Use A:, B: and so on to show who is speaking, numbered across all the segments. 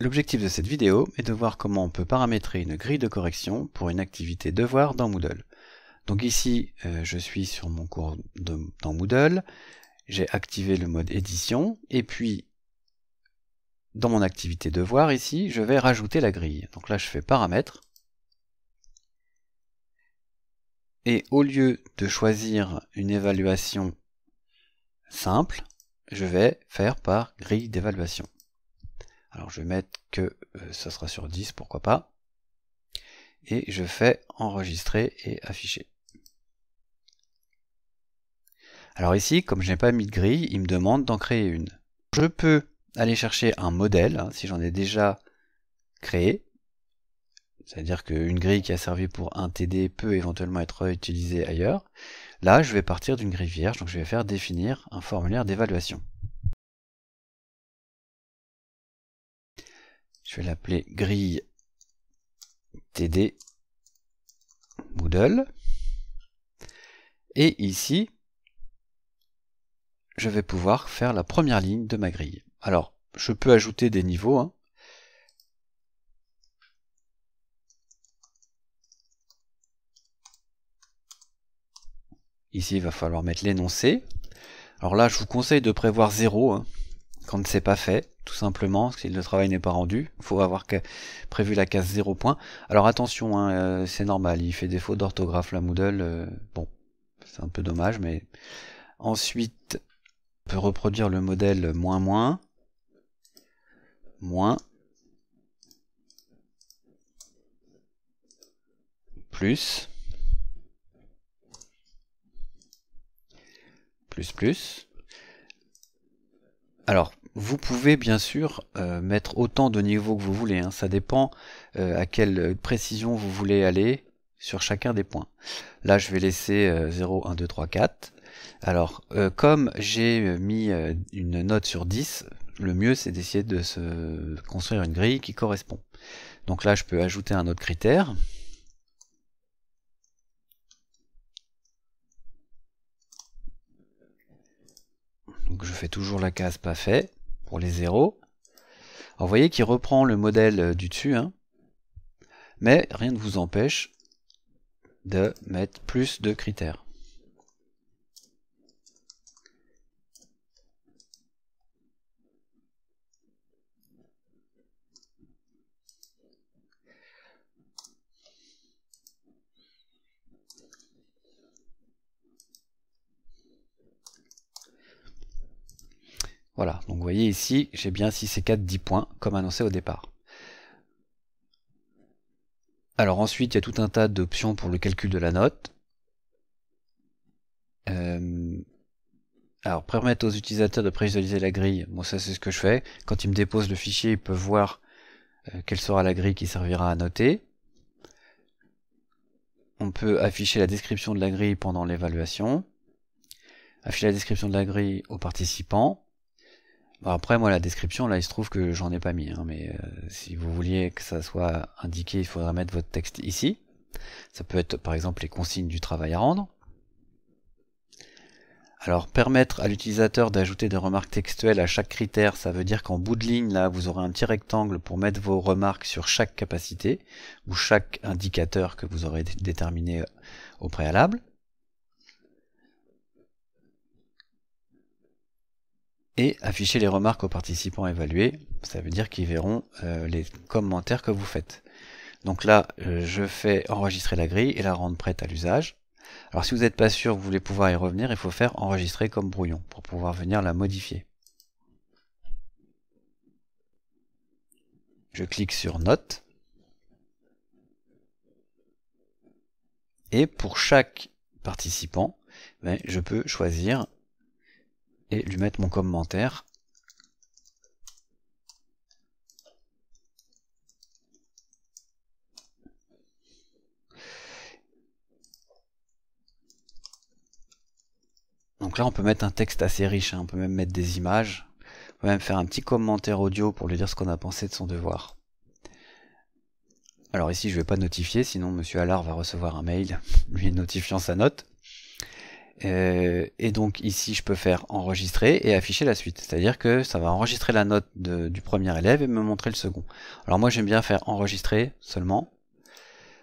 A: L'objectif de cette vidéo est de voir comment on peut paramétrer une grille de correction pour une activité devoir dans Moodle. Donc ici, euh, je suis sur mon cours dans Moodle, j'ai activé le mode édition, et puis dans mon activité devoir ici, je vais rajouter la grille. Donc là, je fais paramètres, et au lieu de choisir une évaluation simple, je vais faire par grille d'évaluation. Alors je vais mettre que euh, ça sera sur 10, pourquoi pas. Et je fais enregistrer et afficher. Alors ici, comme je n'ai pas mis de grille, il me demande d'en créer une. Je peux aller chercher un modèle, hein, si j'en ai déjà créé. C'est-à-dire qu'une grille qui a servi pour un TD peut éventuellement être utilisée ailleurs. Là, je vais partir d'une grille vierge, donc je vais faire définir un formulaire d'évaluation. Je vais l'appeler grille td Moodle. Et ici, je vais pouvoir faire la première ligne de ma grille. Alors, je peux ajouter des niveaux. Hein. Ici, il va falloir mettre l'énoncé. Alors là, je vous conseille de prévoir 0 quand c'est pas fait, tout simplement, si le travail n'est pas rendu, il faut avoir prévu la case 0 point. Alors attention, hein, euh, c'est normal, il fait défaut d'orthographe la Moodle, euh, bon, c'est un peu dommage, mais ensuite, on peut reproduire le modèle moins moins, moins, plus, plus plus, alors, vous pouvez bien sûr euh, mettre autant de niveaux que vous voulez, hein. ça dépend euh, à quelle précision vous voulez aller sur chacun des points. Là, je vais laisser 0, 1, 2, 3, 4. Alors, euh, comme j'ai mis une note sur 10, le mieux c'est d'essayer de se construire une grille qui correspond. Donc là, je peux ajouter un autre critère, Donc je fais toujours la case pas fait pour les zéros. Alors vous voyez qu'il reprend le modèle euh, du dessus, hein, mais rien ne vous empêche de mettre plus de critères. Voilà, donc vous voyez ici, j'ai bien 6 et 4, 10 points, comme annoncé au départ. Alors ensuite, il y a tout un tas d'options pour le calcul de la note. Euh, alors, permettre aux utilisateurs de prévisualiser la grille, bon ça c'est ce que je fais. Quand ils me déposent le fichier, ils peuvent voir euh, quelle sera la grille qui servira à noter. On peut afficher la description de la grille pendant l'évaluation, afficher la description de la grille aux participants, bah, après, moi, la description, là, il se trouve que j'en ai pas mis, hein, mais euh, si vous vouliez que ça soit indiqué, il faudrait mettre votre texte ici. Ça peut être, par exemple, les consignes du travail à rendre. Alors, permettre à l'utilisateur d'ajouter des remarques textuelles à chaque critère, ça veut dire qu'en bout de ligne, là, vous aurez un petit rectangle pour mettre vos remarques sur chaque capacité ou chaque indicateur que vous aurez déterminé euh, au préalable. et afficher les remarques aux participants évalués. Ça veut dire qu'ils verront euh, les commentaires que vous faites. Donc là, euh, je fais enregistrer la grille et la rendre prête à l'usage. Alors si vous n'êtes pas sûr, vous voulez pouvoir y revenir, il faut faire enregistrer comme brouillon pour pouvoir venir la modifier. Je clique sur Note. Et pour chaque participant, ben, je peux choisir lui mettre mon commentaire. Donc là, on peut mettre un texte assez riche, hein. on peut même mettre des images, on peut même faire un petit commentaire audio pour lui dire ce qu'on a pensé de son devoir. Alors ici, je ne vais pas notifier, sinon Monsieur Allard va recevoir un mail lui notifiant sa note. Euh, et donc ici, je peux faire enregistrer et afficher la suite. C'est-à-dire que ça va enregistrer la note du premier élève et me montrer le second. Alors moi, j'aime bien faire enregistrer seulement,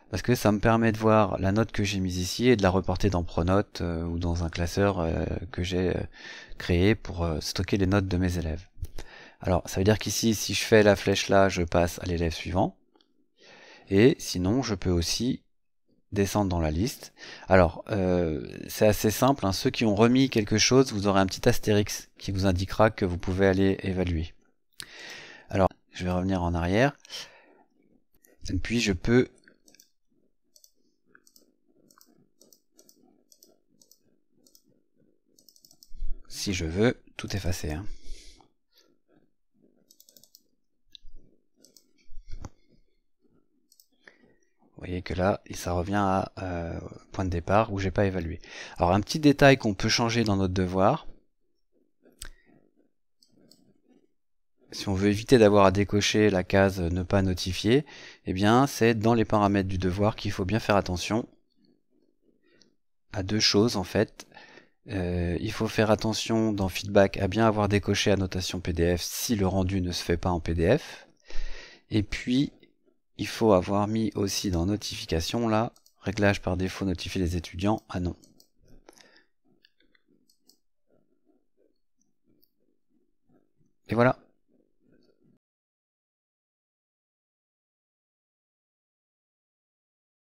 A: parce que ça me permet de voir la note que j'ai mise ici et de la reporter dans Pronote euh, ou dans un classeur euh, que j'ai créé pour stocker les notes de mes élèves. Alors ça veut dire qu'ici, si je fais la flèche là, je passe à l'élève suivant. Et sinon, je peux aussi descendre dans la liste. Alors, euh, c'est assez simple, hein. ceux qui ont remis quelque chose, vous aurez un petit astérix qui vous indiquera que vous pouvez aller évaluer. Alors, je vais revenir en arrière. puis, je peux... Si je veux, tout effacer. Hein. Vous voyez que là, ça revient à euh, point de départ où j'ai pas évalué. Alors un petit détail qu'on peut changer dans notre devoir, si on veut éviter d'avoir à décocher la case ne pas notifier, eh bien c'est dans les paramètres du devoir qu'il faut bien faire attention à deux choses en fait. Euh, il faut faire attention dans feedback à bien avoir décoché annotation PDF si le rendu ne se fait pas en PDF. Et puis il faut avoir mis aussi dans notification là, réglage par défaut notifier les étudiants à ah non. Et voilà.